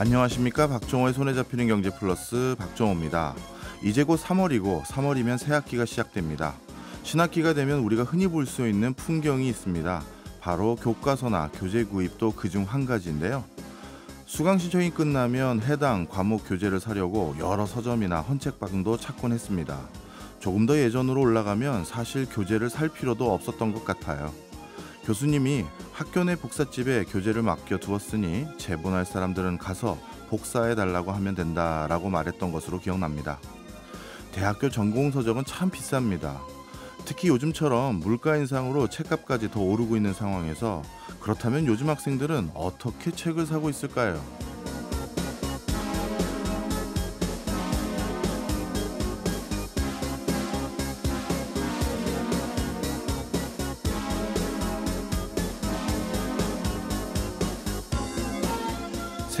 안녕하십니까 박종호의 손에 잡히는 경제 플러스 박종호입니다. 이제 곧 3월이고 3월이면 새 학기가 시작됩니다. 신학기가 되면 우리가 흔히 볼 수 있는 풍경이 있습니다. 바로 교과서나 교재 구입도 그중 한 가지인데요. 수강 신청이 끝나면 해당 과목 교재를 사려고 여러 서점이나 헌책방도 찾곤 했습니다. 조금 더 예전으로 올라가면 사실 교재를 살 필요도 없었던 것 같아요. 교수님이 학교 내 복사집에 교재를 맡겨 두었으니 재본할 사람들은 가서 복사해 달라고 하면 된다라고 말했던 것으로 기억납니다. 대학교 전공 서적은 참 비쌉니다. 특히 요즘처럼 물가 인상으로 책값까지 더 오르고 있는 상황에서 그렇다면 요즘 학생들은 어떻게 책을 사고 있을까요?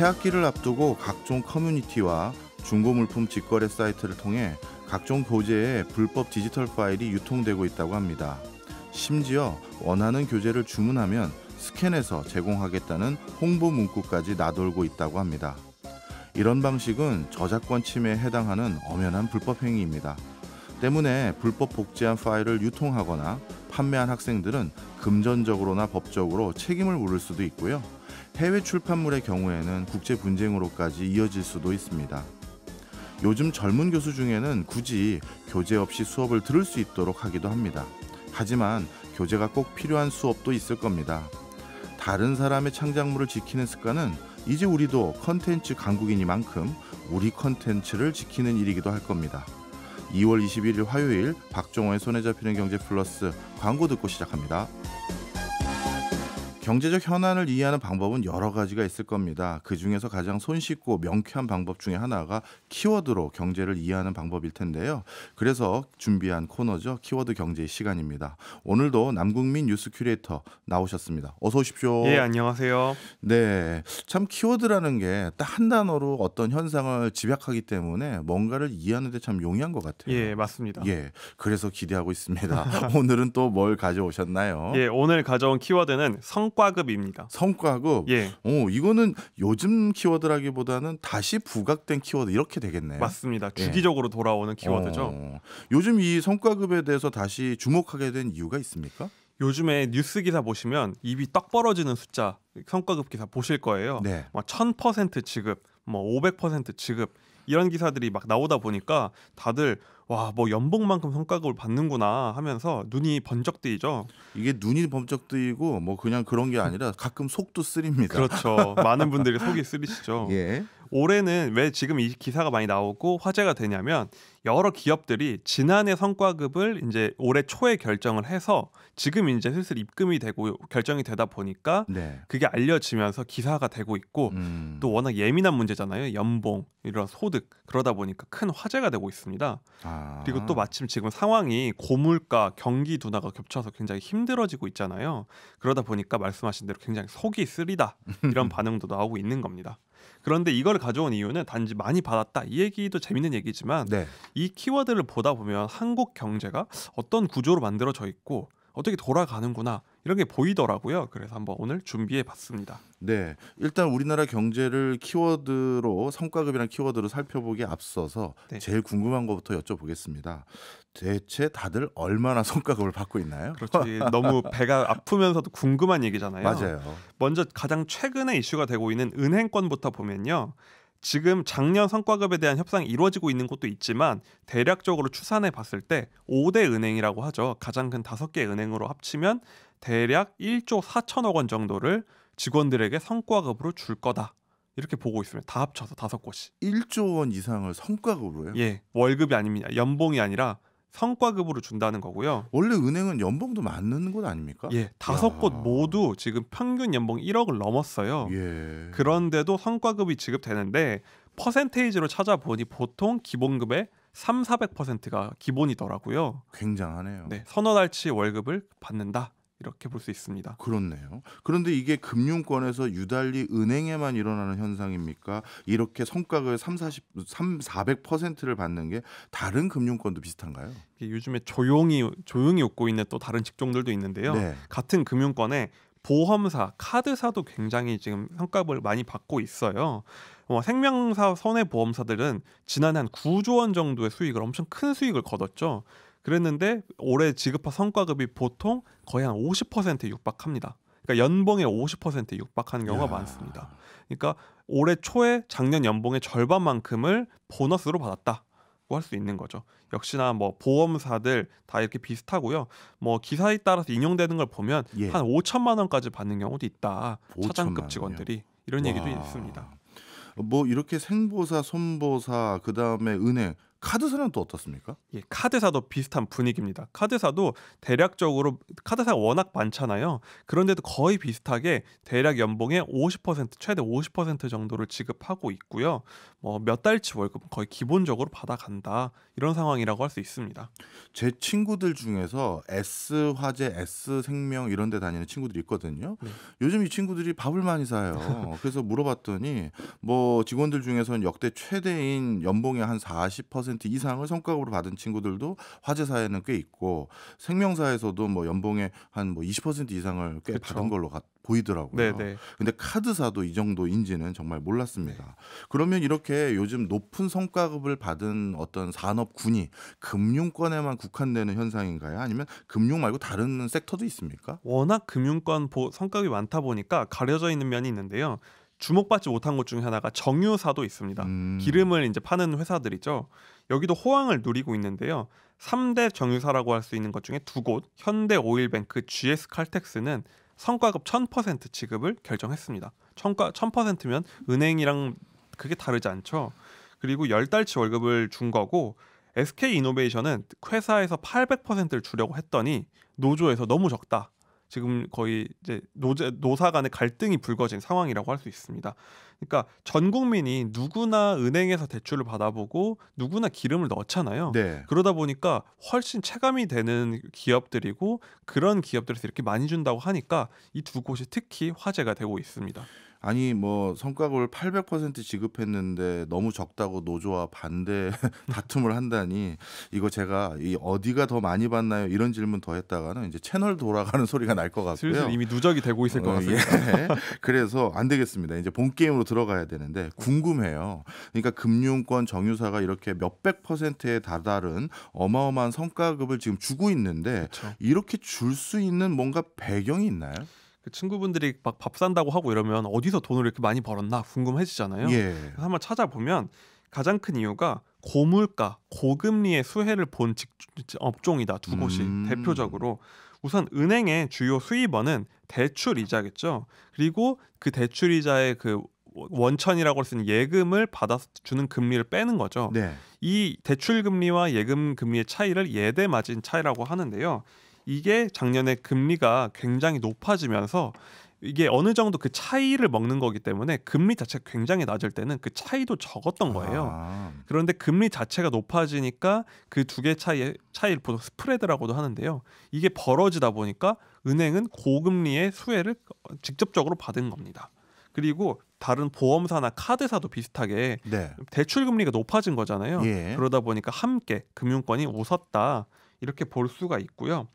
새학기를 앞두고 각종 커뮤니티와 중고물품 직거래 사이트를 통해 각종 교재에 불법 디지털 파일이 유통되고 있다고 합니다. 심지어 원하는 교재를 주문하면 스캔해서 제공하겠다는 홍보 문구까지 나돌고 있다고 합니다. 이런 방식은 저작권 침해에 해당하는 엄연한 불법 행위입니다. 때문에 불법 복제한 파일을 유통하거나 판매한 학생들은 금전적으로나 법적으로 책임을 물을 수도 있고요. 해외 출판물의 경우에는 국제 분쟁으로까지 이어질 수도 있습니다. 요즘 젊은 교수 중에는 굳이 교재 없이 수업을 들을 수 있도록 하기도 합니다. 하지만 교재가 꼭 필요한 수업도 있을 겁니다. 다른 사람의 창작물을 지키는 습관은 이제 우리도 컨텐츠 강국이니만큼 우리 컨텐츠를 지키는 일이기도 할 겁니다. 2월 21일 화요일 박종호의 손에 잡히는 경제 플러스 광고 듣고 시작합니다. 경제적 현안을 이해하는 방법은 여러 가지가 있을 겁니다. 그 중에서 가장 손쉽고 명쾌한 방법 중에 하나가 키워드로 경제를 이해하는 방법일 텐데요. 그래서 준비한 코너죠. 키워드 경제의 시간입니다. 오늘도 남국민 뉴스 큐레이터 나오셨습니다. 어서 오십시오. 예, 안녕하세요. 네. 참 키워드라는 게 딱 한 단어로 어떤 현상을 집약하기 때문에 뭔가를 이해하는 데 참 용이한 것 같아요. 예, 맞습니다. 예. 그래서 기대하고 있습니다. 오늘은 또 뭘 가져오셨나요? 예, 오늘 가져온 키워드는 성 성과급입니다. 성과급. 예. 오, 이거는 요즘 키워드라기보다는 다시 부각된 키워드 이렇게 되겠네요. 맞습니다. 예. 주기적으로 예. 돌아오는 키워드죠. 어, 요즘 이 성과급에 대해서 다시 주목하게 된 이유가 있습니까? 요즘에 뉴스 기사 보시면 입이 떡 벌어지는 숫자 성과급 기사 보실 거예요. 네. 막1000% 뭐 지급, 뭐500% 지급 이런 기사들이 막 나오다 보니까 다들 와뭐 연봉만큼 성과급을 받는구나 하면서 눈이 번쩍 뜨이죠. 이게 눈이 번쩍 뜨이고 뭐 그냥 그런 게 아니라 가끔 속도 쓰립니다. 그렇죠. 많은 분들이 속이 쓰리시죠. 예. 올해는 왜 지금 이 기사가 많이 나오고 화제가 되냐면 여러 기업들이 지난해 성과급을 이제 올해 초에 결정을 해서 지금 이제 슬슬 입금이 되고 결정이 되다 보니까 네. 그게 알려지면서 기사가 되고 있고 음. 또 워낙 예민한 문제잖아요. 연봉 이런 소득 그러다 보니까 큰 화제가 되고 있습니다. 아. 그리고 또 마침 지금 상황이 고물가 경기 둔화가 겹쳐서 굉장히 힘들어지고 있잖아요. 그러다 보니까 말씀하신 대로 굉장히 속이 쓰리다 이런 반응도 나오고 있는 겁니다. 그런데 이걸 가져온 이유는 단지 많이 받았다 이 얘기도 재밌는 얘기지만 네. 이 키워드를 보다 보면 한국 경제가 어떤 구조로 만들어져 있고 어떻게 돌아가는구나 이런 게 보이더라고요. 그래서 한번 오늘 준비해 봤습니다. 네. 일단 우리나라 경제를 키워드로 성과급이란 키워드로 살펴보기 앞서서 네. 제일 궁금한 것부터 여쭤보겠습니다. 대체 다들 얼마나 성과급을 받고 있나요? 그렇죠. 너무 배가 아프면서도 궁금한 얘기잖아요. 맞아요. 먼저 가장 최근에 이슈가 되고 있는 은행권부터 보면요. 지금 작년 성과급에 대한 협상이 이루어지고 있는 곳도 있지만 대략적으로 추산해 봤을 때 5대 은행이라고 하죠. 가장 큰 5개 은행으로 합치면 대략 1조 4천억 원 정도를 직원들에게 성과급으로 줄 거다. 이렇게 보고 있으면 다 합쳐서 다섯 곳이 1조 원 이상을 성과급으로요? 예. 월급이 아닙니다. 연봉이 아니라 성과급으로 준다는 거고요. 원래 은행은 연봉도 맞는 곳 아닙니까? 예, 다섯 곳 모두 지금 평균 연봉 1억을 넘었어요. 예. 그런데도 성과급이 지급되는데 퍼센테이지로 찾아보니 보통 기본급의 3, 400%가 기본이더라고요. 굉장하네요. 네, 서너 달치 월급을 받는다. 이렇게 볼 수 있습니다. 그렇네요. 그런데 이게 금융권에서 유달리 은행에만 일어나는 현상입니까? 이렇게 성과가 3, 40, 3, 400%를 받는 게 다른 금융권도 비슷한가요? 요즘에 조용히 조용히 웃고 있는 또 다른 직종들도 있는데요. 네. 같은 금융권에 보험사, 카드사도 굉장히 지금 평가를 많이 받고 있어요. 어, 생명사, 손해보험사들은 지난한 9조 원 정도의 수익을 엄청 큰 수익을 거뒀죠. 그랬는데 올해 지급한 성과급이 보통 거의 한 50%에 육박합니다. 그러니까 연봉의 50%에 육박하는 경우가 야. 많습니다. 그러니까 올해 초에 작년 연봉의 절반만큼을 보너스로 받았다. 할수 있는 거죠. 역시나 뭐 보험사들 다 이렇게 비슷하고요. 뭐 기사에 따라서 인용되는 걸 보면 예. 한 5천만 원까지 받는 경우도 있다. 차장급 직원들이 이런 와. 얘기도 있습니다. 뭐 이렇게 생보사, 손보사, 그 다음에 은행 카드사는 또 어떻습니까? 예, 카드사도 비슷한 분위기입니다. 카드사도 대략적으로 카드사가 워낙 많잖아요. 그런데도 거의 비슷하게 대략 연봉의 50% 최대 50% 정도를 지급하고 있고요. 뭐 몇 달치 월급 거의 기본적으로 받아간다 이런 상황이라고 할 수 있습니다. 제 친구들 중에서 S 화재, S 생명 이런 데 다니는 친구들이 있거든요. 네. 요즘 이 친구들이 밥을 많이 사요. 그래서 물어봤더니 뭐 직원들 중에서는 역대 최대인 연봉의 한40% 30% 이상을 성과급으로 받은 친구들도 화재사에는 꽤 있고 생명사에서도 뭐 연봉의 한뭐 20% 이상을 꽤그렇 받은 걸로 같, 보이더라고요. 네네. 네. 근데 카드사도 이 정도인지는 정말 몰랐습니다. 네. 그러면 이렇게 요즘 높은 성과급을 받은 어떤 산업군이 금융권에만 국한되는 현상인가요? 아니면 금융 말고 다른 섹터도 있습니까? 워낙 금융권 성과급이 많다 보니까 가려져 있는 면이 있는데요. 주목받지 못한 것 중에 하나가 정유사도 있습니다. 음. 기름을 이제 파는 회사들이죠. 여기도 호황을 누리고 있는데요. 3대 정유사라고 할 수 있는 것 중에 두 곳, 현대오일뱅크 GS칼텍스는 성과급 1000% 지급을 결정했습니다. 청가 1000%면 은행이랑 그게 다르지 않죠. 그리고 10달치 월급을 준 거고 SK이노베이션은 회사에서 800%를 주려고 했더니 노조에서 너무 적다. 지금 거의 이제 노제, 노사 간의 갈등이 불거진 상황이라고 할 수 있습니다. 그러니까 전 국민이 누구나 은행에서 대출을 받아보고 누구나 기름을 넣잖아요. 네. 그러다 보니까 훨씬 체감이 되는 기업들이고 그런 기업들에서 이렇게 많이 준다고 하니까 이 두 곳이 특히 화제가 되고 있습니다. 아니 뭐 성과급을 800% 지급했는데 너무 적다고 노조와 반대 다툼을 한다니 이거 제가 이 어디가 더 많이 받나요 이런 질문 더 했다가는 이제 채널 돌아가는 소리가 날 것 같고요. 슬슬 이미 누적이 되고 있을 것 어, 예. 같습니다. 예. 그래서 안 되겠습니다. 이제 본 게임으로 들어가야 되는데 궁금해요. 그러니까 금융권 정유사가 이렇게 몇백 퍼센트에 다다른 어마어마한 성과급을 지금 주고 있는데 그렇죠. 이렇게 줄 수 있는 뭔가 배경이 있나요? 그 친구분들이 막 밥 산다고 하고 이러면 어디서 돈을 이렇게 많이 벌었나 궁금해지잖아요. 예. 한번 찾아보면 가장 큰 이유가 고물가, 고금리의 수혜를 본 직, 업종이다 두 곳이 음. 대표적으로 우선 은행의 주요 수입원은 대출 이자겠죠. 그리고 그 대출 이자의 그 원천이라고 할 수 있는 예금을 받아 주는 금리를 빼는 거죠. 네. 이 대출 금리와 예금 금리의 차이를 예대 마진 차이라고 하는데요. 이게 작년에 금리가 굉장히 높아지면서 이게 어느 정도 그 차이를 먹는 거기 때문에 금리 자체가 굉장히 낮을 때는 그 차이도 적었던 거예요. 아. 그런데 금리 자체가 높아지니까 그 두 개 차이 차이를 보통 스프레드라고도 하는데요. 이게 벌어지다 보니까 은행은 고금리의 수혜를 직접적으로 받은 겁니다. 그리고 다른 보험사나 카드사도 비슷하게 네. 대출 금리가 높아진 거잖아요. 예. 그러다 보니까 함께 금융권이 웃었다 이렇게 볼 수가 있고요.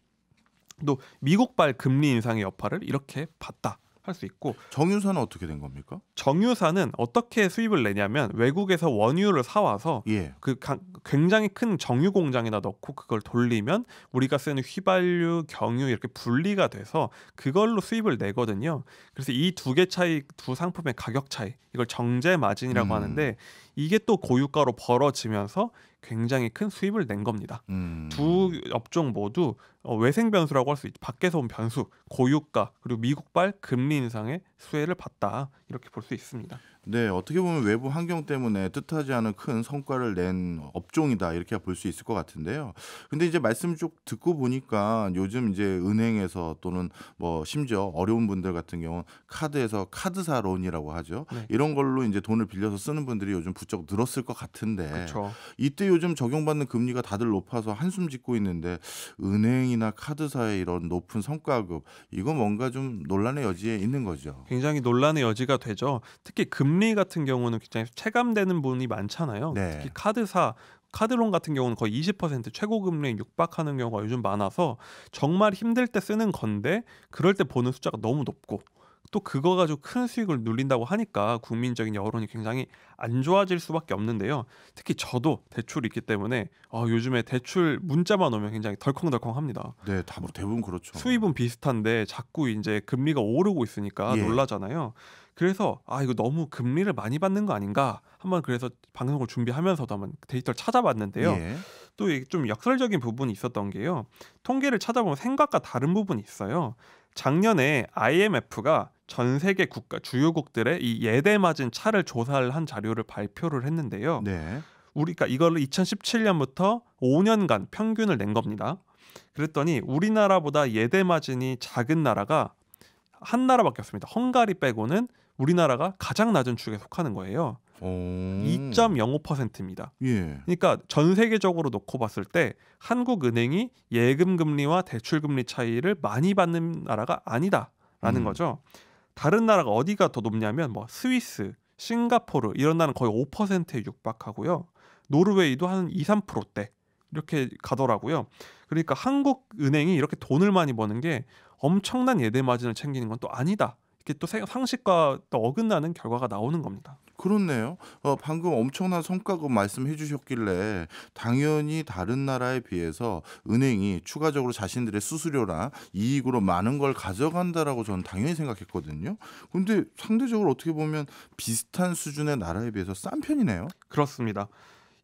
또 미국발 금리 인상의 여파를 이렇게 봤다. 할 수 있고 정유사는 어떻게 된 겁니까? 정유사는 어떻게 수입을 내냐면 외국에서 원유를 사와서 예. 그 굉장히 큰 정유 공장에다 넣고 그걸 돌리면 우리가 쓰는 휘발유, 경유 이렇게 분리가 돼서 그걸로 수입을 내거든요. 그래서 이 두 개 차이 두 상품의 가격 차이 이걸 정제 마진이라고 음. 하는데 이게 또 고유가로 벌어지면서 굉장히 큰 수입을 낸 겁니다. 음. 두 업종 모두 어, 외생 변수라고 할 수 있죠. 밖에서 온 변수, 고유가 그리고 미국발 금리 인상의 수혜를 봤다 이렇게 볼 수 있습니다. 네, 어떻게 보면 외부 환경 때문에 뜻하지 않은 큰 성과를 낸 업종이다 이렇게 볼 수 있을 것 같은데요. 근데 이제 말씀 쭉 듣고 보니까 요즘 이제 은행에서 또는 뭐 심지어 어려운 분들 같은 경우는 카드에서 카드사 론이라고 하죠. 네. 이런 걸로 이제 돈을 빌려서 쓰는 분들이 요즘 부쩍 늘었을 것 같은데 그쵸. 이때 요즘 적용받는 금리가 다들 높아서 한숨 짓고 있는데 은행이나 카드사의 이런 높은 성과급 이거 뭔가 좀 논란의 여지에 있는 거죠. 굉장히 논란의 여지가 되죠. 특히 금 금리 같은 경우는 굉장히 체감되는 분이 많잖아요. 네. 특히 카드사 카드론 같은 경우는 거의 20% 최고 금리에 육박하는 경우가 요즘 많아서 정말 힘들 때 쓰는 건데 그럴 때 보는 숫자가 너무 높고 또 그거 가지고 큰 수익을 누린다고 하니까 국민적인 여론이 굉장히 안 좋아질 수밖에 없는데요. 특히 저도 대출이 있기 때문에 어, 요즘에 대출 문자만 오면 굉장히 덜컹덜컹합니다. 네, 다 대부분 그렇죠. 수입은 비슷한데 자꾸 이제 금리가 오르고 있으니까 예. 놀라잖아요. 그래서 아 이거 너무 금리를 많이 받는 거 아닌가 한번 그래서 방송을 준비하면서도 한번 데이터를 찾아봤는데요. 예. 또좀 역설적인 부분이 있었던 게요. 통계를 찾아보면 생각과 다른 부분이 있어요. 작년에 IMF가 전 세계 국가 주요국들의 이 예대 맞은 차를 조사를 한 자료를 발표를 했는데요. 네. 우리가 그러니까 이걸 2017년부터 5년간 평균을 낸 겁니다. 그랬더니 우리나라보다 예대 마진이 작은 나라가 한 나라밖에 없습니다. 헝가리 빼고는 우리나라가 가장 낮은 축에 속하는 거예요. 2.05%입니다. 예. 그러니까 전 세계적으로 놓고 봤을 때 한국은행이 예금 금리와 대출 금리 차이를 많이 받는 나라가 아니다라는 음. 거죠. 다른 나라가 어디가 더 높냐면 뭐 스위스, 싱가포르 이런 나라는 거의 5%에 육박하고요. 노르웨이도 한 2, 3%대 이렇게 가더라고요. 그러니까 한국 은행이 이렇게 돈을 많이 버는 게 엄청난 예대 마진을 챙기는 건 또 아니다. 이게 또 상식과 또 어긋나는 결과가 나오는 겁니다. 그렇네요. 어, 방금 엄청난 성과급 말씀해 주셨길래 당연히 다른 나라에 비해서 은행이 추가적으로 자신들의 수수료나 이익으로 많은 걸 가져간다라고 저는 당연히 생각했거든요. 근데 상대적으로 어떻게 보면 비슷한 수준의 나라에 비해서 싼 편이네요. 그렇습니다.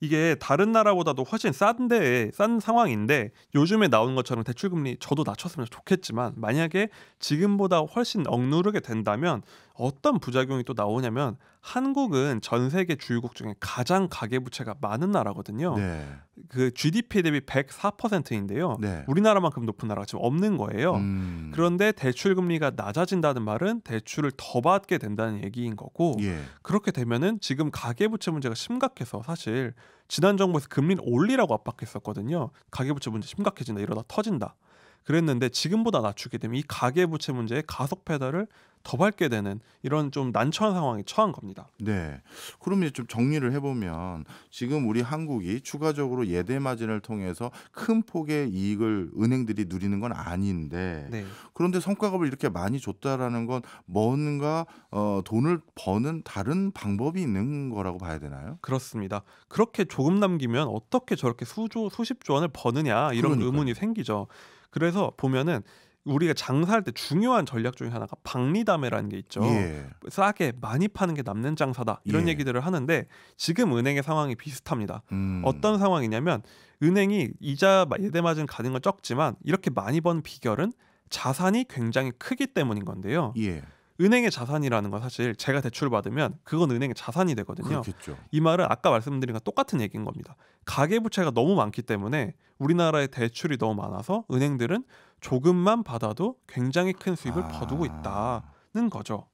이게 다른 나라보다도 훨씬 싼데 싼 상황인데 요즘에 나오는 것처럼 대출금리 저도 낮췄으면 좋겠지만 만약에 지금보다 훨씬 억누르게 된다면 어떤 부작용이 또 나오냐면 한국은 전 세계 주요국 중에 가장 가계부채가 많은 나라거든요. 네. 그 GDP 대비 104%인데요. 네. 우리나라만큼 높은 나라가 지금 없는 거예요. 음. 그런데 대출 금리가 낮아진다는 말은 대출을 더 받게 된다는 얘기인 거고 예. 그렇게 되면은 지금 가계부채 문제가 심각해서 사실 지난 정부에서 금리를 올리라고 압박했었거든요. 가계부채 문제 심각해진다 이러다 터진다. 그랬는데 지금보다 낮추게 되면 이 가계부채 문제의 가속 페달을 더 밟게 되는 이런 좀 난처한 상황에 처한 겁니다. 네. 그럼 이제 좀 정리를 해보면 지금 우리 한국이 추가적으로 예대 마진을 통해서 큰 폭의 이익을 은행들이 누리는 건 아닌데 네. 그런데 성과급을 이렇게 많이 줬다라는 건 뭔가 어, 돈을 버는 다른 방법이 있는 거라고 봐야 되나요? 그렇습니다. 그렇게 조금 남기면 어떻게 저렇게 수조 수십조 원을 버느냐 이런 그러니까요. 의문이 생기죠. 그래서 보면은 우리가 장사할 때 중요한 전략 중에 하나가 박리담회라는 게 있죠. 예. 싸게 많이 파는 게 남는 장사다 이런 예. 얘기들을 하는데 지금 은행의 상황이 비슷합니다. 음. 어떤 상황이냐면 은행이 이자 예대 마진 가는 건 적지만 이렇게 많이 번 비결은 자산이 굉장히 크기 때문인 건데요. 예. 은행의 자산이라는 건 사실 제가 대출을 받으면 그건 은행의 자산이 되거든요. 그렇겠죠. 이 말은 아까 말씀드린 건 똑같은 얘기인 겁니다. 가계부채가 너무 많기 때문에 우리나라의 대출이 너무 많아서 은행들은 조금만 받아도 굉장히 큰 수익을 아... 거두고 있다는 거죠.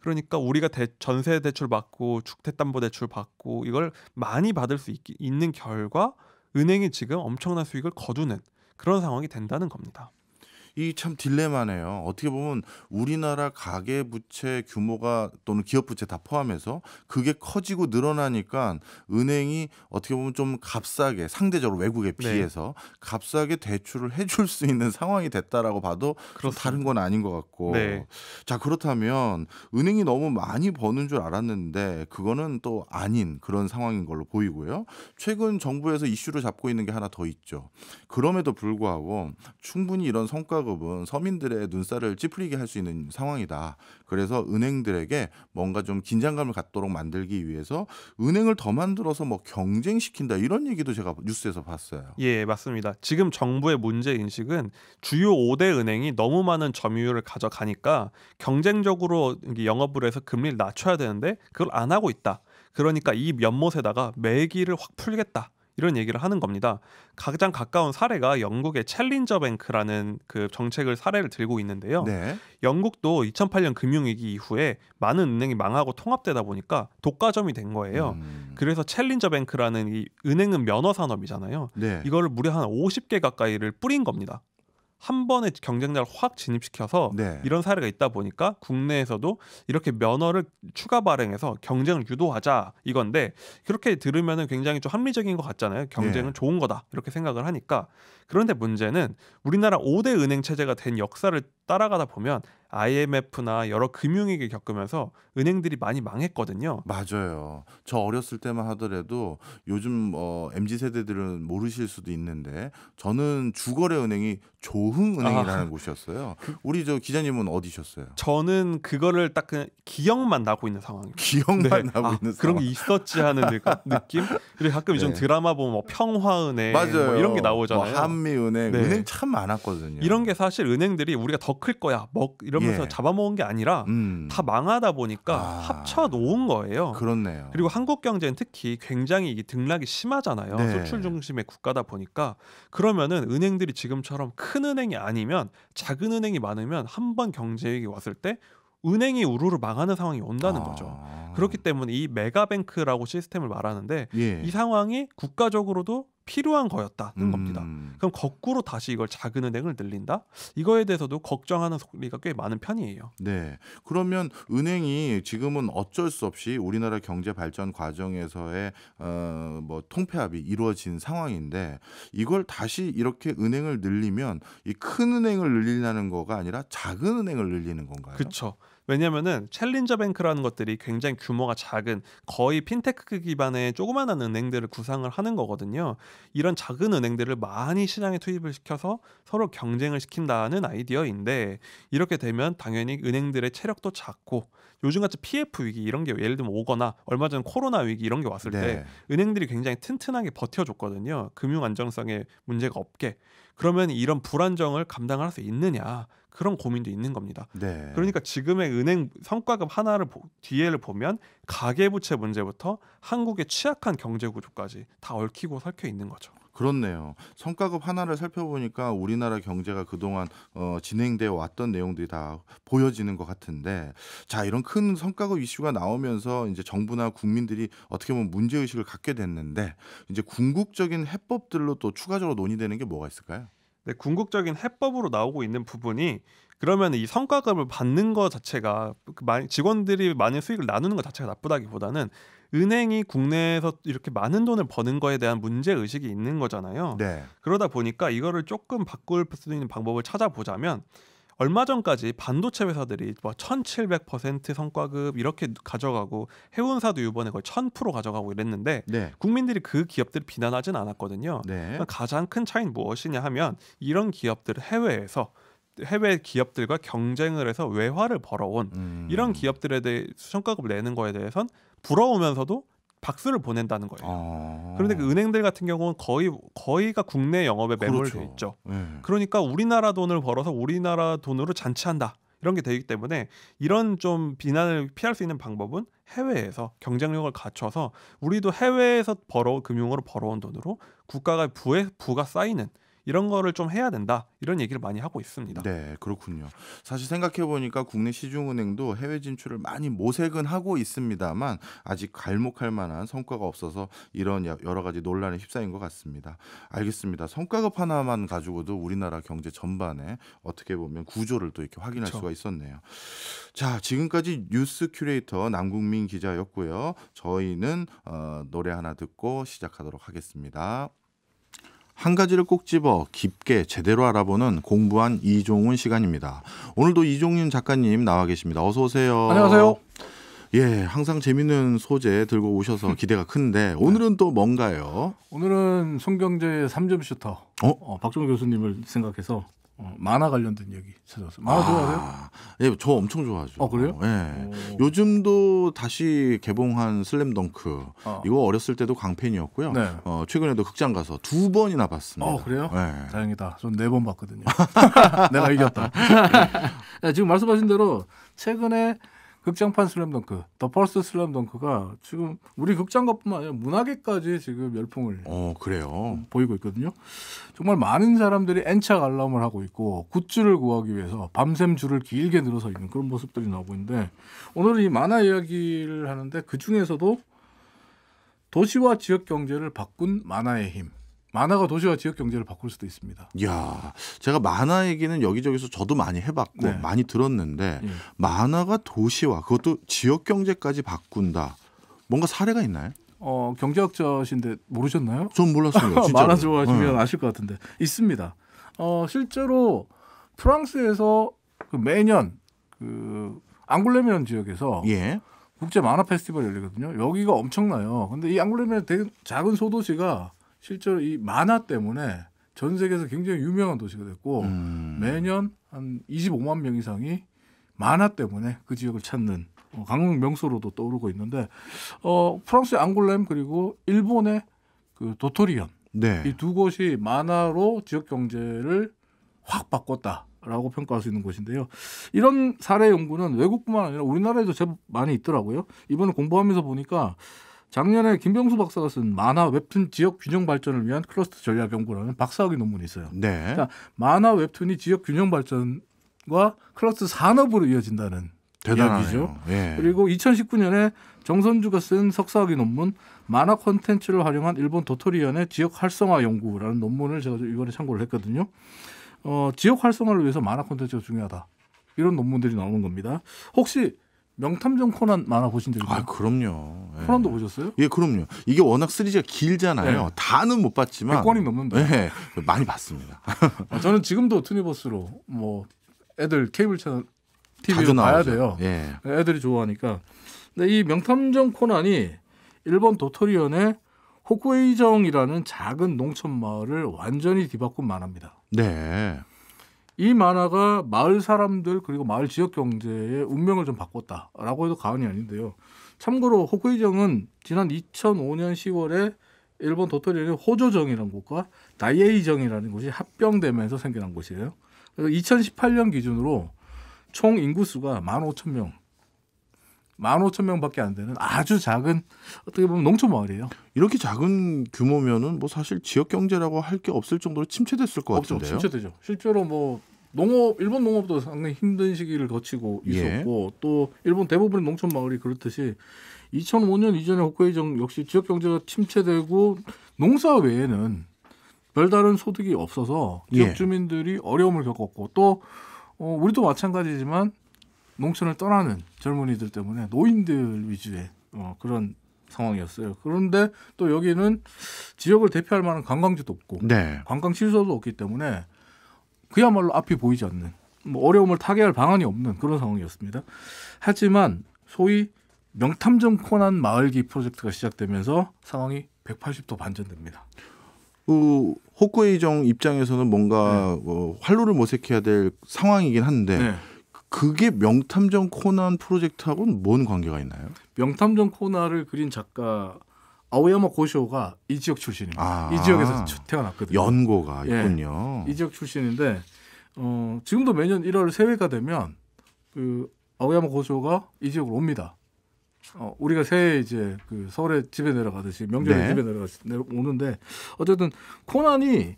그러니까 우리가 대, 전세 대출 받고 주택담보 대출 받고 이걸 많이 받을 수 있, 있는 결과 은행이 지금 엄청난 수익을 거두는 그런 상황이 된다는 겁니다. 이참 딜레마네요. 어떻게 보면 우리나라 가계 부채 규모가 또는 기업 부채 다 포함해서 그게 커지고 늘어나니까 은행이 어떻게 보면 좀 값싸게 상대적으로 외국에 네. 비해서 네. 값싸게 대출을 해줄 수 있는 상황이 됐다라고 봐도 다른 건 아닌 것 같고 네. 자 그렇다면 은행이 너무 많이 버는 줄 알았는데 그거는 또 아닌 그런 상황인 걸로 보이고요. 최근 정부에서 이슈로 잡고 있는 게 하나 더 있죠. 그럼에도 불구하고 충분히 이런 성과 작업은 서민들의 눈살을 찌푸리게 할 수 있는 상황이다. 그래서 은행들에게 뭔가 좀 긴장감을 갖도록 만들기 위해서 은행을 더 만들어서 뭐 경쟁시킨다 이런 얘기도 제가 뉴스에서 봤어요. 예, 맞습니다. 지금 정부의 문제 인식은 주요 5대 은행이 너무 많은 점유율을 가져가니까 경쟁적으로 영업을 해서 금리를 낮춰야 되는데 그걸 안 하고 있다. 그러니까 이 면못에다가 매기를 확 풀겠다. 이런 얘기를 하는 겁니다. 가장 가까운 사례가 영국의 챌린저 뱅크라는 그 정책을 사례를 들고 있는데요. 네. 영국도 2008년 금융위기 이후에 많은 은행이 망하고 통합되다 보니까 독과점이 된 거예요. 음. 그래서 챌린저 뱅크라는 이 은행은 면허 산업이잖아요. 네. 이걸 무려 한 50개 가까이를 뿌린 겁니다. 한 번에 경쟁자를 확 진입시켜서 네. 이런 사례가 있다 보니까 국내에서도 이렇게 면허를 추가 발행해서 경쟁을 유도하자 이건데 그렇게 들으면 굉장히 좀 합리적인 것 같잖아요. 경쟁은 네. 좋은 거다 이렇게 생각을 하니까 그런데 문제는 우리나라 5대 은행 체제가 된 역사를 따라가다 보면 IMF나 여러 금융위기 겪으면서 은행들이 많이 망했거든요. 맞아요. 저 어렸을 때만 하더라도 요즘 어, MZ 세대들은 모르실 수도 있는데 저는 주거래 은행이 조흥은행이라는 아, 곳이었어요. 그, 우리 저 기자님은 어디셨어요? 저는 그거를 딱 그냥 기억만 나고 있는 상황입니다 기억만 네. 나고 아, 있는 그런 상황. 게 있었지 하는 느낌. 그리고 가끔 이런 네. 드라마 보면 뭐 평화은행 뭐 이런 게 뭐 나오잖아요. 뭐 한미은행 네. 은행 참 많았거든요. 이런 게 사실 은행들이 우리가 더 먹을 거야 먹 이러면서 예. 잡아먹은 게 아니라 음. 다 망하다 보니까 아. 합쳐 놓은 거예요. 그렇네요. 그리고 한국 경제는 특히 굉장히 이게 등락이 심하잖아요. 네. 수출 중심의 국가다 보니까 그러면은 은행들이 지금처럼 큰 은행이 아니면 작은 은행이 많으면 한번 경제위기 왔을 때 은행이 우르르 망하는 상황이 온다는 아. 거죠. 그렇기 때문에 이 메가뱅크라고 시스템을 말하는데 예. 이 상황이 국가적으로도 필요한 거였다는 음. 겁니다. 그럼 거꾸로 다시 이걸 작은 은행을 늘린다? 이거에 대해서도 걱정하는 소리가 꽤 많은 편이에요. 네. 그러면 은행이 지금은 어쩔 수 없이 우리나라 경제 발전 과정에서의 어, 뭐 통폐합이 이루어진 상황인데 이걸 다시 이렇게 은행을 늘리면 이 큰 은행을 늘리는 려 거가 아니라 작은 은행을 늘리는 건가요? 그렇죠. 왜냐면은 챌린저 뱅크라는 것들이 굉장히 규모가 작은 거의 핀테크 기반의 조그만한 은행들을 구상을 하는 거거든요. 이런 작은 은행들을 많이 시장에 투입을 시켜서 서로 경쟁을 시킨다는 아이디어인데 이렇게 되면 당연히 은행들의 체력도 작고 요즘같이 PF 위기 이런 게 예를 들면 오거나 얼마 전 코로나 위기 이런 게 왔을 네. 때 은행들이 굉장히 튼튼하게 버텨줬거든요. 금융 안정성에 문제가 없게. 그러면 이런 불안정을 감당할 수 있느냐 그런 고민도 있는 겁니다. 네. 그러니까 지금의 은행 성과급 하나를 뒤에를 보면 가계부채 문제부터 한국의 취약한 경제 구조까지 다 얽히고 설켜 있는 거죠. 그렇네요. 성과급 하나를 살펴보니까 우리나라 경제가 그동안 어, 진행되어 왔던 내용들이 다 보여지는 것 같은데, 자 이런 큰 성과급 이슈가 나오면서 이제 정부나 국민들이 어떻게 보면 문제 의식을 갖게 됐는데, 이제 궁극적인 해법들로 또 추가적으로 논의되는 게 뭐가 있을까요? 네, 궁극적인 해법으로 나오고 있는 부분이 그러면 이 성과급을 받는 것 자체가 그 직원들이 많은 수익을 나누는 것 자체가 나쁘다기보다는 은행이 국내에서 이렇게 많은 돈을 버는 거에 대한 문제 의식이 있는 거잖아요. 네. 그러다 보니까 이거를 조금 바꿀 수 있는 방법을 찾아보자면 얼마 전까지 반도체 회사들이 뭐 1700% 성과급 이렇게 가져가고 해운사도 이번에 거의 1000% 가져가고 이랬는데 네. 국민들이 그 기업들을 비난하진 않았거든요. 네. 그러니까 가장 큰 차이는 무엇이냐 하면 이런 기업들 해외에서 해외 기업들과 경쟁을 해서 외화를 벌어온 음. 이런 기업들에 대해 성과급을 내는 거에 대해선 부러우면서도 박수를 보낸다는 거예요. 아... 그런데 그 은행들 같은 경우는 거의 거의가 국내 영업에 매몰돼 그렇죠. 있죠. 네. 그러니까 우리나라 돈을 벌어서 우리나라 돈으로 잔치한다. 이런 게 되기 때문에 이런 좀 비난을 피할 수 있는 방법은 해외에서 경쟁력을 갖춰서 우리도 해외에서 벌어 금융으로 벌어온 돈으로 국가가 부에 부가 쌓이는 이런 거를 좀 해야 된다 이런 얘기를 많이 하고 있습니다. 네, 그렇군요. 사실 생각해 보니까 국내 시중은행도 해외 진출을 많이 모색은 하고 있습니다만 아직 갈목할 만한 성과가 없어서 이런 여러 가지 논란에 휩싸인 것 같습니다. 알겠습니다. 성과급 하나만 가지고도 우리나라 경제 전반에 어떻게 보면 구조를 또 이렇게 확인할 그렇죠. 수가 있었네요. 자, 지금까지 뉴스 큐레이터 남국민 기자였고요. 저희는 어, 노래 하나 듣고 시작하도록 하겠습니다. 한 가지를 꼭 집어 깊게 제대로 알아보는 공부한 이종훈 시간입니다. 오늘도 이종윤 작가님 나와 계십니다. 어서 오세요. 안녕하세요. 예, 항상 재밌는 소재 들고 오셔서 기대가 큰데 네. 오늘은 네. 또 뭔가요? 오늘은 송경재의 3점 슈터. 어? 어 박종호 교수님을 생각해서 어, 만화 관련된 얘기 찾아왔어요. 만화 아, 좋아하세요? 예, 저 엄청 좋아하죠. 아, 그래요? 예. 오. 요즘도 다시 개봉한 슬램덩크 아. 이거 어렸을 때도 광팬이었고요 네. 어, 최근에도 극장 가서 두 번이나 봤습니다. 어, 그래요? 예. 다행이다. 전 네 번 봤거든요. 내가 이겼다. 네. 지금 말씀하신 대로 최근에 극장판 슬램덩크, 더 퍼스트 슬램덩크가 지금 우리 극장가뿐만 아니라 문화계까지 지금 열풍을 어, 그래요. 보이고 있거든요. 정말 많은 사람들이 N차 관람을 하고 있고 굿즈를 구하기 위해서 밤샘 줄을 길게 늘어서 있는 그런 모습들이 나오고 있는데 오늘이 만화 이야기를 하는데 그 중에서도 도시와 지역 경제를 바꾼 만화의 힘 만화가 도시와 지역 경제를 바꿀 수도 있습니다. 야, 제가 만화 얘기는 여기저기서 저도 많이 해봤고 네. 많이 들었는데 예. 만화가 도시와 그것도 지역 경제까지 바꾼다. 뭔가 사례가 있나요? 어 경제학자신데 모르셨나요? 전 몰랐어요. 만화 좋아하시면 네. 아실 것 같은데 있습니다. 어 실제로 프랑스에서 그 매년 그 앙골레면 지역에서 예. 국제 만화 페스티벌 열리거든요. 여기가 엄청나요. 근데 이 앙골레면 되 작은 소도시가 실제로 이 만화 때문에 전 세계에서 굉장히 유명한 도시가 됐고 음. 매년 한 25만 명 이상이 만화 때문에 그 지역을 찾는 어, 강릉 명소로도 떠오르고 있는데 어 프랑스의 앙골렘 그리고 일본의 그 도토리현 네. 이두 곳이 만화로 지역 경제를 확 바꿨다라고 평가할 수 있는 곳인데요. 이런 사례 연구는 외국뿐만 아니라 우리나라에도 제법 많이 있더라고요. 이번에 공부하면서 보니까 작년에 김병수 박사가 쓴 만화 웹툰 지역 균형 발전을 위한 클러스터 전략 연구라는 박사학위 논문이 있어요. 네. 그 만화 웹툰이 지역 균형 발전과 클러스터 산업으로 이어진다는 대단하이죠 예. 그리고 2019년에 정선주가 쓴 석사학위 논문 만화 콘텐츠를 활용한 일본 도토리현의 지역 활성화 연구라는 논문을 제가 이번에 참고를 했거든요. 어, 지역 활성화를 위해서 만화 콘텐츠가 중요하다. 이런 논문들이 나오는 겁니다. 혹시 명탐정 코난 만화 보신 적 있나요? 아, 그럼요. 예. 코난도 보셨어요? 예, 그럼요. 이게 워낙 시리즈가 길잖아요. 예. 다는 못 봤지만 100권이 넘는데. 예, 예. 많이 봤습니다. 아, 저는 지금도 투니버스로 뭐 애들 케이블 채널 TV로 봐야 돼요. 예. 애들이 좋아하니까. 근데 이 명탐정 코난이 일본 도토리현의 호쿠에이정이라는 작은 농촌 마을을 완전히 뒤바꾼 만화입니다. 네. 이 만화가 마을 사람들 그리고 마을 지역 경제의 운명을 좀 바꿨다라고 해도 과언이 아닌데요. 참고로 호쿠이정은 지난 2005년 10월에 일본 도토리의 호조정이라는 곳과 다이에이정이라는 곳이 합병되면서 생겨난 곳이에요. 2018년 기준으로 총 인구수가 15,000명 만 오천 명밖에 안 되는 아주 작은 어떻게 보면 농촌 마을이에요. 이렇게 작은 규모면은 뭐 사실 지역 경제라고 할 게 없을 정도로 침체됐을 것 없죠. 같은데요. 침체되죠. 실제로 뭐 농업 일본 농업도 상당히 힘든 시기를 거치고 예. 있었고 예. 또 일본 대부분의 농촌 마을이 그렇듯이 2005년 이전에 홋카이정 역시 지역 경제가 침체되고 농사 외에는 별다른 소득이 없어서 지역 예. 주민들이 어려움을 겪었고 또 어, 우리도 마찬가지지만 농촌을 떠나는 젊은이들 때문에 노인들 위주의 어, 그런 상황이었어요. 그런데 또 여기는 지역을 대표할 만한 관광지도 없고 네. 관광 시설도 없기 때문에 그야말로 앞이 보이지 않는 뭐 어려움을 타개할 방안이 없는 그런 상황이었습니다. 하지만 소위 명탐정 코난 마을기 프로젝트가 시작되면서 상황이 180도 반전됩니다. 그 호쿠에이정 입장에서는 뭔가 네. 어, 활로를 모색해야 될 상황이긴 한데 네. 그게 명탐정 코난 프로젝트하고는 뭔 관계가 있나요? 명탐정 코난을 그린 작가 아오야마 고쇼가 이 지역 출신입니다. 아, 이 지역에서 태어났거든요. 연고가 예. 있군요. 예, 이 지역 출신인데 어, 지금도 매년 1월 새해가 되면 그 아오야마 고쇼가 이 지역으로 옵니다. 어, 우리가 새해 이제 그 서울에 집에 내려가듯이 명절에 네. 집에 내려가 오는데 어쨌든 코난이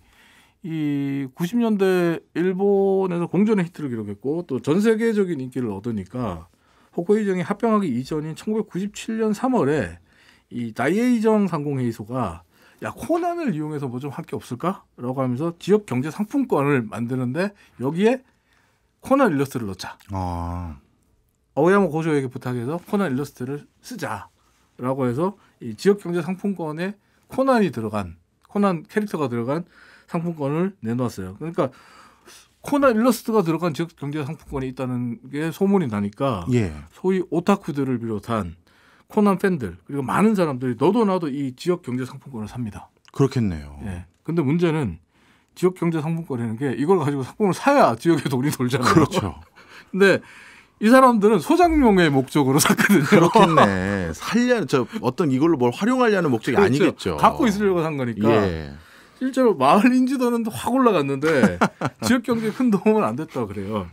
이 90년대 일본에서 공전의 히트를 기록했고 또 전 세계적인 인기를 얻으니까 호쿠이정이 합병하기 이전인 1997년 3월에 이 다이에이정 상공회의소가 야 코난을 이용해서 뭐 좀 할 게 없을까라고 하면서 지역 경제 상품권을 만드는데 여기에 코난 일러스트를 넣자. 아. 어야모 고조에게 부탁해서 코난 일러스트를 쓰자라고 해서 이 지역 경제 상품권에 코난이 들어간 코난 캐릭터가 들어간 상품권을 내놨어요. 그러니까 코나 일러스트가 들어간 지역 경제 상품권이 있다는 게 소문이 나니까 예. 소위 오타쿠들을 비롯한 코난 팬들 그리고 많은 사람들이 너도 나도 이 지역 경제 상품권을 삽니다. 그렇겠네요. 예. 근데 문제는 지역 경제 상품권이라는 게 이걸 가지고 상품을 사야 지역에 돈이 돌잖아요. 그렇죠. 근데 이 사람들은 소장용의 목적으로 샀거든요. 그렇겠네. 살려 저 어떤 이걸로 뭘 활용하려는 목적이 그렇죠. 아니겠죠. 갖고 있으려고 산 거니까. 예. 실제로 마을 인지도는 확 올라갔는데 지역 경제에 큰 도움은 안 됐다 그래요.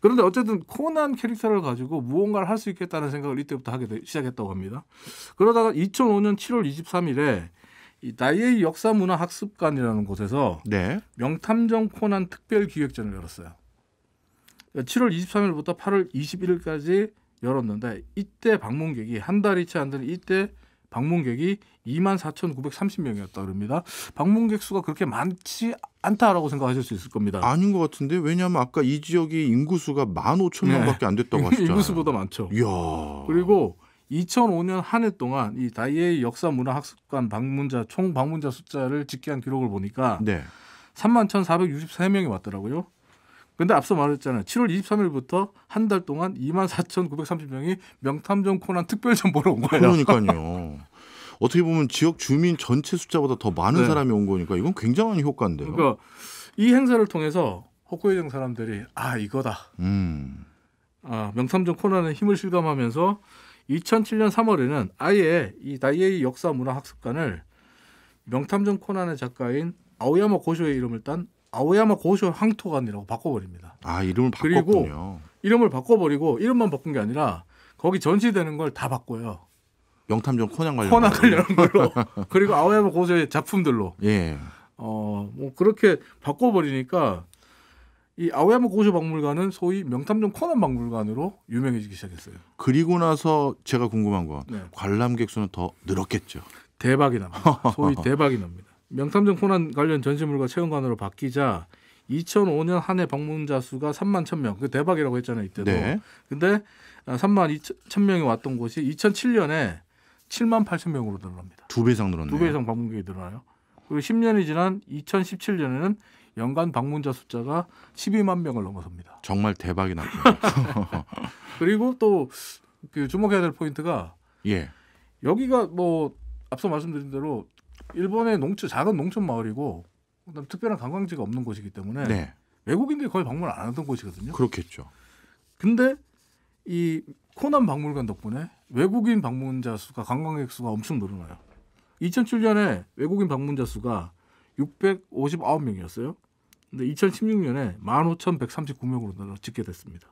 그런데 어쨌든 코난 캐릭터를 가지고 무언가를 할 수 있겠다는 생각을 이때부터 하게 되, 시작했다고 합니다. 그러다가 2005년 7월 23일에 이 나이의 역사문화학습관이라는 곳에서 네. 명탐정 코난 특별기획전을 열었어요. 7월 23일부터 8월 21일까지 열었는데 이때 방문객이 한 달이 채 안 되는 이때 방문객이 24,930명이었다 그럽니다. 방문객 수가 그렇게 많지 않다라고 생각하실 수 있을 겁니다. 아닌 것 같은데 왜냐하면 아까 이 지역이 인구수가 1 5 0명밖에 네. 안 됐다고 하셨잖아요. 인구수보다 많죠. 이야. 그리고 2005년 한 해 동안 이 다이에이 역사 문화 학습관 방문자 총 방문자 숫자를 집계한 기록을 보니까 네. 31,463명이 왔더라고요. 근데 앞서 말했잖아요. 7월 23일부터 한 달 동안 24,930명이 명탐정 코난 특별전 보러 온 거예요. 그러니까요. 어떻게 보면 지역 주민 전체 숫자보다 더 많은 네. 사람이 온 거니까 이건 굉장한 효과인데요. 그러니까 이 행사를 통해서 홋구이도 사람들이 아 이거다. 음. 아 명탐정 코난의 힘을 실감하면서 2007년 3월에는 아예 이 나이에이 역사 문화 학습관을 명탐정 코난의 작가인 아오야마 고쇼의 이름을 딴 아오야마 고쇼 황토관이라고 바꿔버립니다. 아 이름을 바꿨군요. 이름을 바꿔버리고 이름만 바꾼 게 아니라 거기 전시되는 걸 다 바꿔요. 명탐정 코난 관련 코난 관련 걸로 그리고 아오야마 고쇼의 작품들로. 예. 어뭐 그렇게 바꿔버리니까 이 아오야마 고쇼 박물관은 소위 명탐정 코난 박물관으로 유명해지기 시작했어요. 그리고 나서 제가 궁금한 건 네. 관람객 수는 더 늘었겠죠. 대박이 납니다. 소위 대박이 납니다. 명탐정 코난 관련 전시물과 체험관으로 바뀌자 2005년 한 해 방문자 수가 3만 1000명. 그 대박이라고 했잖아요, 이때도. 네. 근데 3만 아, 2000명이 왔던 곳이 2007년에 7만 8000명으로 늘어납니다. 두 배 이상 늘었네요. 두배 이상 방문객이 늘어나요. 그리고 10년이 지난 2017년에는 연간 방문자 숫자가 12만 명을 넘어섭니다. 정말 대박이 났군요. 그리고 또 그 주목해야 될 포인트가 예. 여기가 뭐 앞서 말씀드린 대로 일본의 농촌 작은 농촌 마을이고 그다음 특별한 관광지가 없는 곳이기 때문에 네. 외국인들이 거의 방문 을안 하던 곳이거든요. 그렇겠죠. 근데 이 코난 박물관 덕분에 외국인 방문자 수가 관광객 수가 엄청 늘어나요. 2007년에 외국인 방문자 수가 659명이었어요. 근데 2016년에 15,139명으로 늘어 집계됐습니다.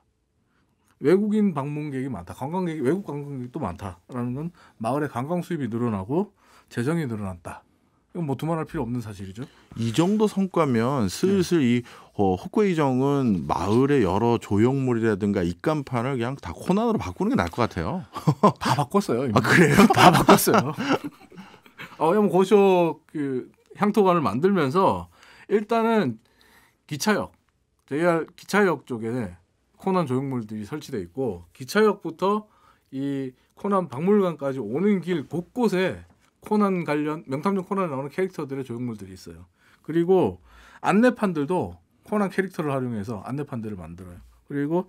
외국인 방문객이 많다. 관광객 외국 관광객도 많다라는 건 마을의 관광 수입이 늘어나고 재정이 늘어났다. 이건 뭐 두말할 필요 없는 사실이죠. 이 정도 성과면 슬슬 네. 이 어, 흑웨이정은 마을의 여러 조형물이라든가 입간판을 그냥 다 코난으로 바꾸는 게 나을 것 같아요. 다 바꿨어요. 이미. 아 그래요? 다 바꿨어요. 어, 고쇼 그 향토관을 만들면서 일단은 기차역 JR 기차역 쪽에 코난 조형물들이 설치돼 있고 기차역부터 이 코난 박물관까지 오는 길 곳곳에 코난 관련 명탐정 코난에 나오는 캐릭터들의 조형물들이 있어요. 그리고 안내판들도 코난 캐릭터를 활용해서 안내판들을 만들어요. 그리고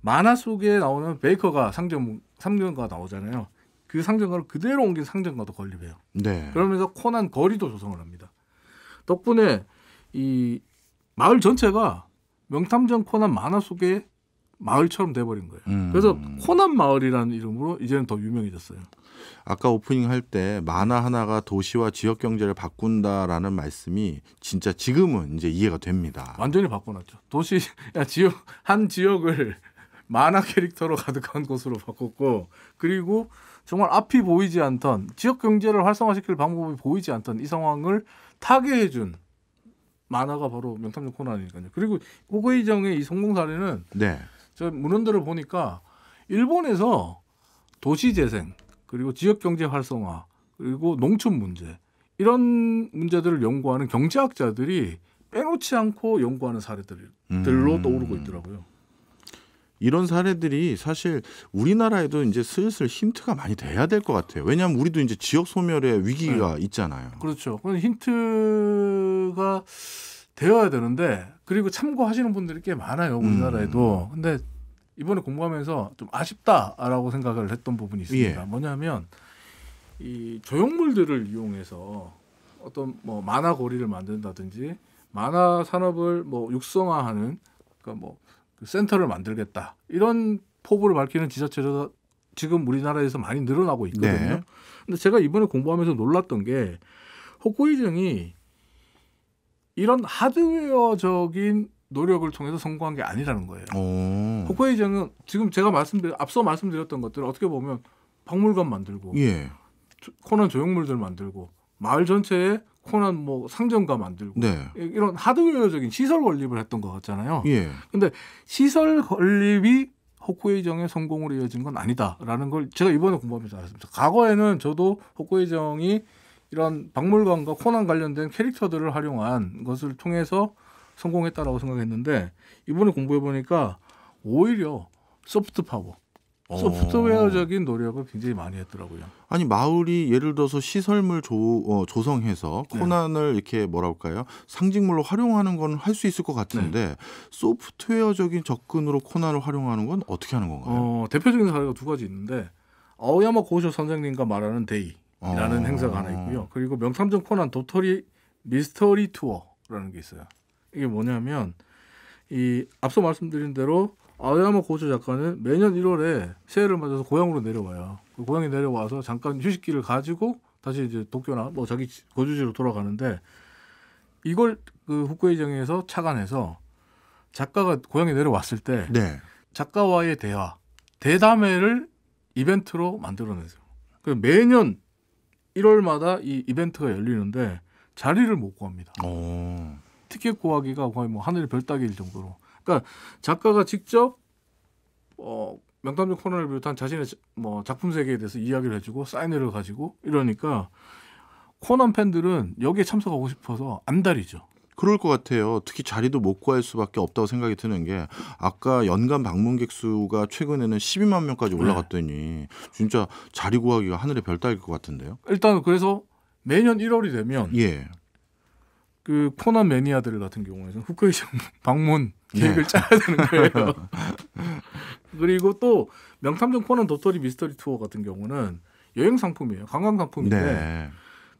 만화 속에 나오는 베이커가 상점 상점가 나오잖아요. 그 상점가를 그대로 옮긴 상점가도 건립해요. 네. 그러면서 코난 거리도 조성을 합니다. 덕분에 이 마을 전체가 명탐정 코난 만화 속에 마을처럼 돼버린 거예요. 음. 그래서 코난 마을이라는 이름으로 이제는 더 유명해졌어요. 아까 오프닝 할 때 만화 하나가 도시와 지역 경제를 바꾼다라는 말씀이 진짜 지금은 이제 이해가 됩니다. 완전히 바꿔놨죠. 도시 야, 지역 한 지역을 만화 캐릭터로 가득한 곳으로 바꿨고 그리고 정말 앞이 보이지 않던 지역 경제를 활성화시킬 방법이 보이지 않던 이 상황을 타개해준 만화가 바로 명탐정 코난이니까요. 그리고 호거이정의 이 성공 사례는 네. 저 문헌들을 보니까 일본에서 도시 재생 그리고 지역 경제 활성화, 그리고 농촌 문제 이런 문제들을 연구하는 경제학자들이 빼놓지 않고 연구하는 사례들로 들 음. 떠오르고 있더라고요. 이런 사례들이 사실 우리나라에도 이제 슬슬 힌트가 많이 돼야 될 것 같아요. 왜냐하면 우리도 이제 지역 소멸의 위기가 네. 있잖아요. 그렇죠. 그 힌트가 되어야 되는데 그리고 참고하시는 분들이 꽤 많아요 우리나라에도. 음. 근데 이번에 공부하면서 좀 아쉽다라고 생각을 했던 부분이 있습니다. 예. 뭐냐면 이 조형물들을 이용해서 어떤 뭐 만화 고리를 만든다든지 만화 산업을 뭐 육성화하는 그러니까 뭐그 센터를 만들겠다 이런 포부를 밝히는 지자체가 지금 우리나라에서 많이 늘어나고 있거든요. 네. 근데 제가 이번에 공부하면서 놀랐던 게 호쿠이정이 이런 하드웨어적인 노력을 통해서 성공한 게 아니라는 거예요. 호쿠이장은 지금 제가 말씀드 앞서 말씀드렸던 것들 어떻게 보면 박물관 만들고 예. 코난 조형물들 만들고 마을 전체에 코난 뭐 상점가 만들고 네. 이런 하드웨어적인 시설 건립을 했던 것 같잖아요. 예. 근데 시설 건립이 호쿠이정의 성공으로 이어진 건 아니다라는 걸 제가 이번에 공부하면서 알았습니다. 과거에는 저도 호쿠이정이 이런 박물관과 코난 관련된 캐릭터들을 활용한 것을 통해서 성공했다라고 생각했는데 이번에 공부해 보니까 오히려 소프트 파워 어. 소프트웨어적인 노력을 굉장히 많이 했더라고요. 아니 마을이 예를 들어서 시설물 조, 어, 조성해서 네. 코난을 네. 이렇게 뭐랄까요 상징물로 활용하는 건 할 수 있을 것 같은데 네. 소프트웨어적인 접근으로 코난을 활용하는 건 어떻게 하는 건가요? 어, 대표적인 사례가 두 가지 있는데 아오야마 고쇼 선생님과 말하는 데이라는 어... 행사가 하나 있고요. 그리고 명탐정 코난 도토리 미스터리 투어라는 게 있어요. 이게 뭐냐면 이 앞서 말씀드린 대로 아야마 고조 작가는 매년 1월에 새해를 맞아서 고향으로 내려와요. 그 고향에 내려와서 잠깐 휴식기를 가지고 다시 이제 도쿄나 뭐 자기 거주지로 돌아가는데 이걸 그 후쿠이정에서 착안해서 작가가 고향에 내려왔을 때 네. 작가와의 대화 대담회를 이벤트로 만들어내세요. 그 매년 1월마다 이 이벤트가 열리는데 자리를 못 구합니다. 오. 특혜 구하기가 거의 뭐 하늘의 별 따기일 정도로. 그러니까 작가가 직접 어, 명탐정 코너를 비롯한 자신의 뭐 작품 세계에 대해서 이야기를 해주고 사인회를 가지고 이러니까 코난 팬들은 여기에 참석하고 싶어서 안달이죠. 그럴 것 같아요. 특히 자리도 못 구할 수밖에 없다고 생각이 드는 게 아까 연간 방문객 수가 최근에는 12만 명까지 네. 올라갔더니 네. 진짜 자리 구하기가 하늘의 별따일 기것 같은데요. 일단 그래서 매년 1월이 되면 예. 그 코난 매니아들 같은 경우에는 후크의 방문 네. 계획을 네. 짜야 되는 거예요. 그리고 또 명탐정 코난 도토리 미스터리 투어 같은 경우는 여행 상품이에요. 관광 상품인데 네.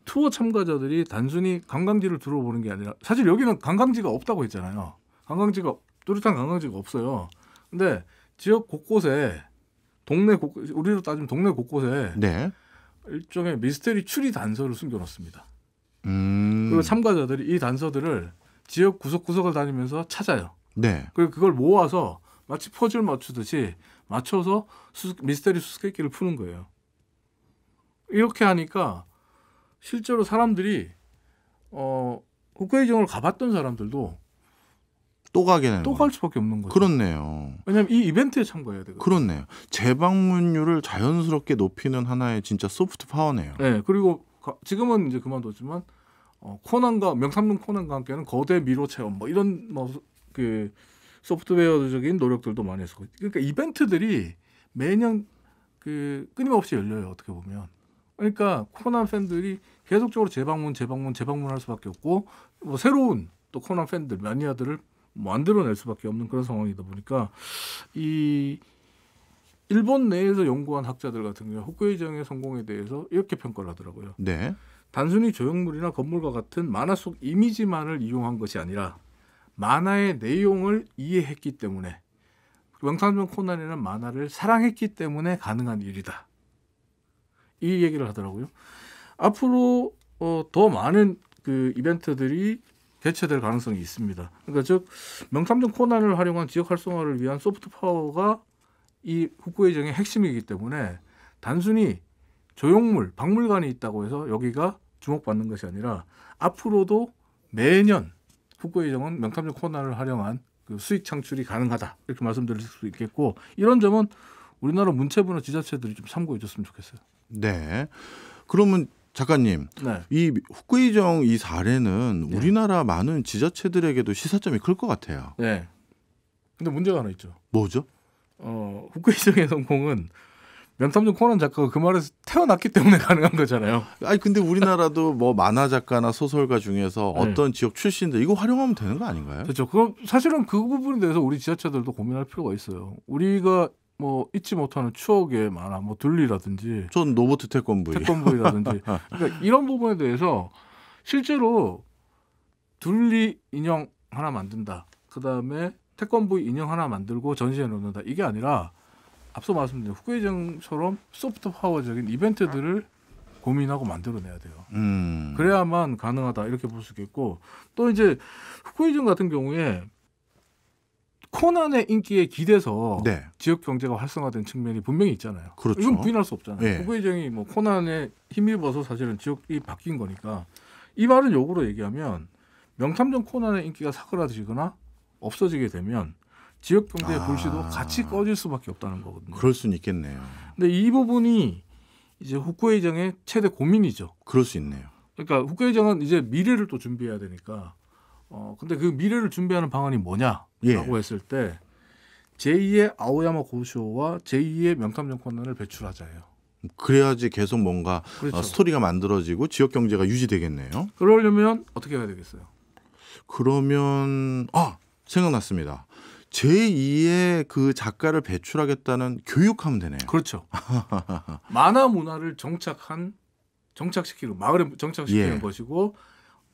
투어 참가자들이 단순히 관광지를 둘러보는 게 아니라 사실 여기는 관광지가 없다고 했잖아요. 관광지가 뚜렷한 관광지가 없어요. 근데 지역 곳곳에 동네 곳 우리로 따지면 동네 곳곳에 네. 일종의 미스터리 추리 단서를 숨겨놓습니다. 음. 그리고 참가자들이 이 단서들을 지역 구석구석을 다니면서 찾아요. 네. 그리고 그걸 모아서 마치 퍼즐 맞추듯이 맞춰서 수수, 미스터리 수수께끼를 푸는 거예요. 이렇게 하니까 실제로 사람들이 어 국회의정을 가봤던 사람들도 또 가게 되는 또 갈 수밖에 없는 거죠. 그렇네요. 왜냐하면 이 이벤트에 참가해야 되거든요. 그렇네요. 재방문율을 자연스럽게 높이는 하나의 진짜 소프트 파워네요. 네, 그리고 지금은 이제 그만뒀지만 어, 코난과 명탐문 코난과 함께하는 거대 미로 체험 뭐 이런 뭐 그 소프트웨어적인 노력들도 많이 했었고 그러니까 이벤트들이 매년 그 끊임없이 열려요 어떻게 보면 그러니까 코난 팬들이 계속적으로 재방문 재방문 재방문할 수밖에 없고 뭐 새로운 또 코난 팬들 마니아들을 만들어낼 수밖에 없는 그런 상황이다 보니까 이 일본 내에서 연구한 학자들 같은 경우 에 호쿠이정의 성공에 대해서 이렇게 평가를 하더라고요. 네. 단순히 조형물이나 건물과 같은 만화 속 이미지만을 이용한 것이 아니라 만화의 내용을 이해했기 때문에 명탐정 코난이라는 만화를 사랑했기 때문에 가능한 일이다. 이 얘기를 하더라고요. 앞으로 어, 더 많은 그 이벤트들이 개최될 가능성이 있습니다. 그러니까 즉 명탐정 코난을 활용한 지역 활성화를 위한 소프트 파워가 이 후쿠에정의 핵심이기 때문에 단순히 조형물, 박물관이 있다고 해서 여기가 주목받는 것이 아니라 앞으로도 매년 후쿠이정은 명탐정 코너를 활용한 그 수익 창출이 가능하다 이렇게 말씀드릴 수 있겠고 이런 점은 우리나라 문체부나 지자체들이 좀 참고해 줬으면 좋겠어요. 네. 그러면 작가님, 네. 이 후쿠이정 이 사례는 네. 우리나라 많은 지자체들에게도 시사점이 클 것 같아요. 네. 근데 문제가 하나 있죠. 뭐죠? 어, 후쿠이정의 성공은 명탐정 코난 작가가 그 말에서 태어났기 때문에 가능한 거잖아요. 아니 근데 우리나라도 뭐 만화 작가나 소설가 중에서 네. 어떤 네. 지역 출신들 이거 활용하면 되는 거 아닌가요? 그렇죠. 그럼 사실은 그 부분에 대해서 우리 지자체들도 고민할 필요가 있어요. 우리가 뭐 잊지 못하는 추억의 만화, 뭐 둘리라든지, 전 로보트 태권브이, 태권브이라든지, 그러니까 이런 부분에 대해서 실제로 둘리 인형 하나 만든다. 그 다음에 태권브이 인형 하나 만들고 전시해 놓는다. 이게 아니라 앞서 말씀드린 후계정처럼 소프트 파워적인 이벤트들을 고민하고 만들어내야 돼요. 음. 그래야만 가능하다 이렇게 볼 수 있겠고 또 이제 후쿠이즘 같은 경우에 코난의 인기에 기대서 네. 지역 경제가 활성화된 측면이 분명히 있잖아요. 그렇죠. 이건 부인할 수 없잖아요. 네. 예. 후쿠이정이 뭐 코난에 힘입어서 사실은 지역이 바뀐 거니까 이 말은 욕으로 얘기하면 명탐정 코난의 인기가 사그라지거나 없어지게 되면 지역 경제의 아. 불씨도 같이 꺼질 수밖에 없다는 거거든요. 그럴 수는 있겠네요. 근데 이 부분이 이제 후쿠에 의장의 최대 고민이죠. 그럴 수 있네요. 그러니까 후쿠에 의장은 이제 미래를 또 준비해야 되니까 어 근데 그 미래를 준비하는 방안이 뭐냐라고 예. 했을 때 제2의 아오야마 고쇼와 제2의 명탐 정권을 배출하자예요. 그래야지 계속 뭔가 어, 그렇죠. 스토리가 만들어지고 지역 경제가 유지되겠네요. 그러려면 어떻게 해야 되겠어요? 그러면 아 생각났습니다. 제2의 그 작가를 배출하겠다는 교육하면 되네요. 그렇죠. 만화 문화를 정착한 정착시키고 마을에 정착시키는 예. 것이고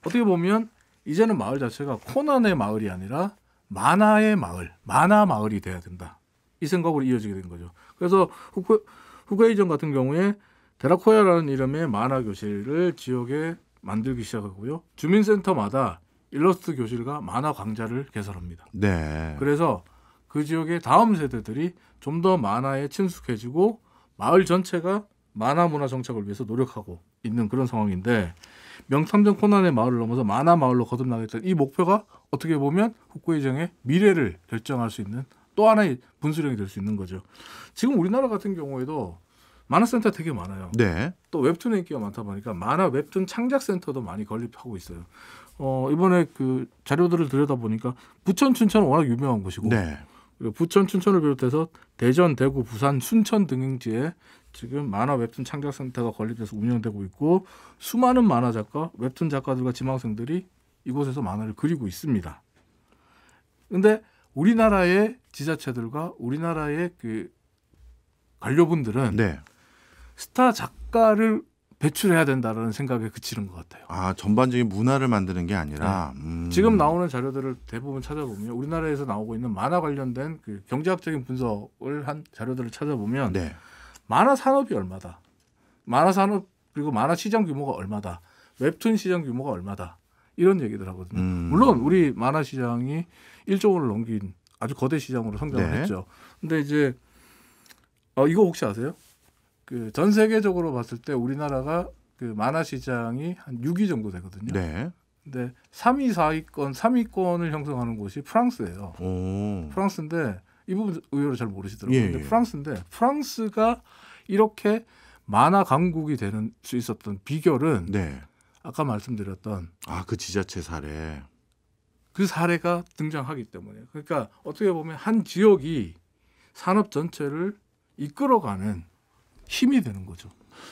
어떻게 보면 이제는 마을 자체가 코난의 마을이 아니라 만화의 마을, 만화 마을이 돼야 된다. 이 생각으로 이어지게 된 거죠. 그래서 후쿠, 후이전 같은 경우에 데라코야라는 이름의 만화 교실을 지역에 만들기 시작하고요. 주민센터마다 일러스트 교실과 만화 강좌를 개설합니다. 네. 그래서 그 지역의 다음 세대들이 좀 더 만화에 친숙해지고 마을 전체가 만화 문화 정착을 위해서 노력하고 있는 그런 상황인데 명탐정 코난의 마을을 넘어서 만화 마을로 거듭나겠다는 이 목표가 어떻게 보면 후쿠이정의 미래를 결정할 수 있는 또 하나의 분수령이 될 수 있는 거죠. 지금 우리나라 같은 경우에도 만화센터 되게 많아요. 네. 또 웹툰 인기가 많다 보니까 만화 웹툰 창작 센터도 많이 건립하고 있어요. 어, 이번에 그 자료들을 들여다 보니까 부천, 춘천은 워낙 유명한 곳이고 네. 부천, 춘천을 비롯해서 대전, 대구, 부산, 순천 등지에 지금 만화 웹툰 창작 센터가 건립돼서 운영되고 있고 수많은 만화 작가, 웹툰 작가들과 지망생들이 이곳에서 만화를 그리고 있습니다. 근데 우리나라의 지자체들과 우리나라의 그 관료분들은 네. 스타 작가를 배출해야 된다라는 생각에 그치는 것 같아요. 아 전반적인 문화를 만드는 게 아니라 네. 음. 지금 나오는 자료들을 대부분 찾아보면 우리나라에서 나오고 있는 만화 관련된 그 경제학적인 분석을 한 자료들을 찾아보면 네. 만화 산업이 얼마다, 만화 산업 그리고 만화 시장 규모가 얼마다, 웹툰 시장 규모가 얼마다 이런 얘기들 하거든요. 음. 물론 우리 만화 시장이 1조 원을 넘긴 아주 거대 시장으로 성장을 네. 했죠. 근데 이제 어, 이거 혹시 아세요? 그전 세계적으로 봤을 때 우리나라가 그 만화 시장이 한 6위 정도 되거든요. 네. 근데 3위, 4위권, 3위권을 형성하는 곳이 프랑스예요. 오. 프랑스인데 이 부분 의외로 잘 모르시더라고요. 예, 근데 예. 프랑스인데 프랑스가 이렇게 만화 강국이 되는 수 있었던 비결은 네. 아까 말씀드렸던 아 그 지자체 사례 그 사례가 등장하기 때문에 그러니까 어떻게 보면 한 지역이 산업 전체를 이끌어가는 힘이 되는 거죠.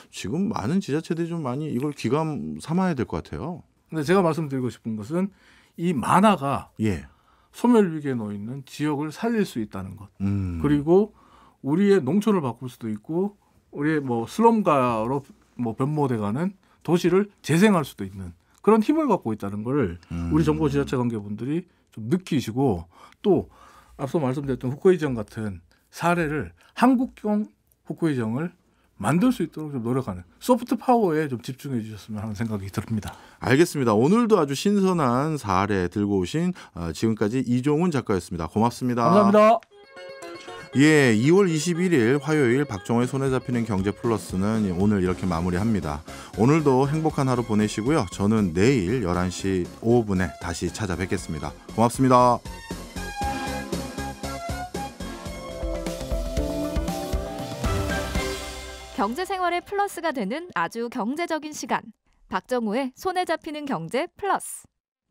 지금 많은 지자체들이 좀 많이 이걸 기감 삼아야 될 것 같아요. 근데 제가 말씀드리고 싶은 것은 이 만화가 예. 소멸 위기에 놓여 있는 지역을 살릴 수 있다는 것. 음. 그리고 우리의 농촌을 바꿀 수도 있고 우리의 뭐 슬럼가로 뭐 변모돼가는 도시를 재생할 수도 있는 그런 힘을 갖고 있다는 걸 음. 우리 정부 지자체 관계분들이 좀 느끼시고 또 앞서 말씀드렸던 후쿠이정 같은 사례를 한국형 후쿠이정을 만들 수 있도록 좀 노력하는 소프트 파워에 좀 집중해 주셨으면 하는 생각이 듭니다. 알겠습니다. 오늘도 아주 신선한 사례 들고 오신 어, 지금까지 이종훈 작가였습니다. 고맙습니다. 감사합니다. 예, 2월 21일 화요일 박정호의 손에 잡히는 경제 플러스는 오늘 이렇게 마무리합니다. 오늘도 행복한 하루 보내시고요. 저는 내일 11시 5분에 다시 찾아뵙겠습니다. 고맙습니다. 경제 생활의 플러스가 되는 아주 경제적인 시간. 박정우의 손에 잡히는 경제 플러스.